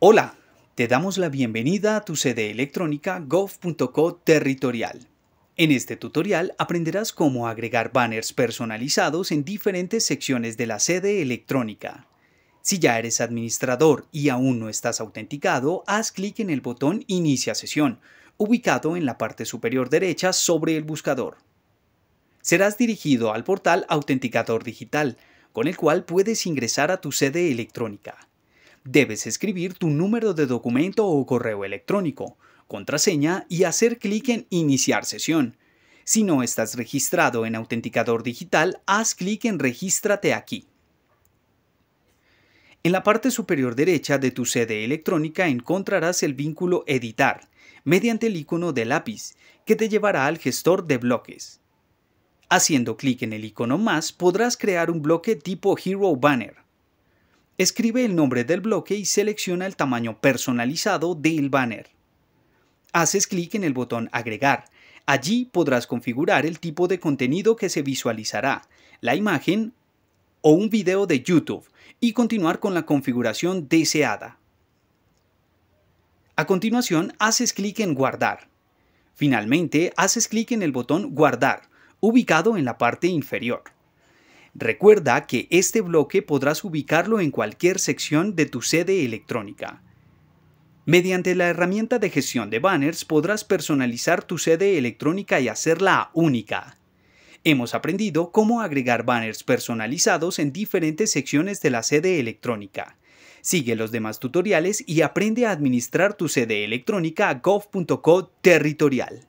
Hola, te damos la bienvenida a tu sede electrónica gov.co territorial. En este tutorial aprenderás cómo agregar banners personalizados en diferentes secciones de la sede electrónica. Si ya eres administrador y aún no estás autenticado, haz clic en el botón Inicia sesión, ubicado en la parte superior derecha sobre el buscador. Serás dirigido al portal Autenticador Digital, con el cual puedes ingresar a tu sede electrónica. Debes escribir tu número de documento o correo electrónico, contraseña y hacer clic en Iniciar sesión. Si no estás registrado en autenticador digital, haz clic en Regístrate aquí. En la parte superior derecha de tu sede electrónica encontrarás el vínculo Editar, mediante el icono de lápiz, que te llevará al gestor de bloques. Haciendo clic en el icono más podrás crear un bloque tipo Hero Banner. Escribe el nombre del bloque y selecciona el tamaño personalizado del banner. Haces clic en el botón Agregar. Allí podrás configurar el tipo de contenido que se visualizará, la imagen o un video de YouTube y continuar con la configuración deseada. A continuación, haces clic en Guardar. Finalmente, haces clic en el botón Guardar, ubicado en la parte inferior. Recuerda que este bloque podrás ubicarlo en cualquier sección de tu sede electrónica. Mediante la herramienta de gestión de banners podrás personalizar tu sede electrónica y hacerla única. Hemos aprendido cómo agregar banners personalizados en diferentes secciones de la sede electrónica. Sigue los demás tutoriales y aprende a administrar tu sede electrónica a gov.co territorial.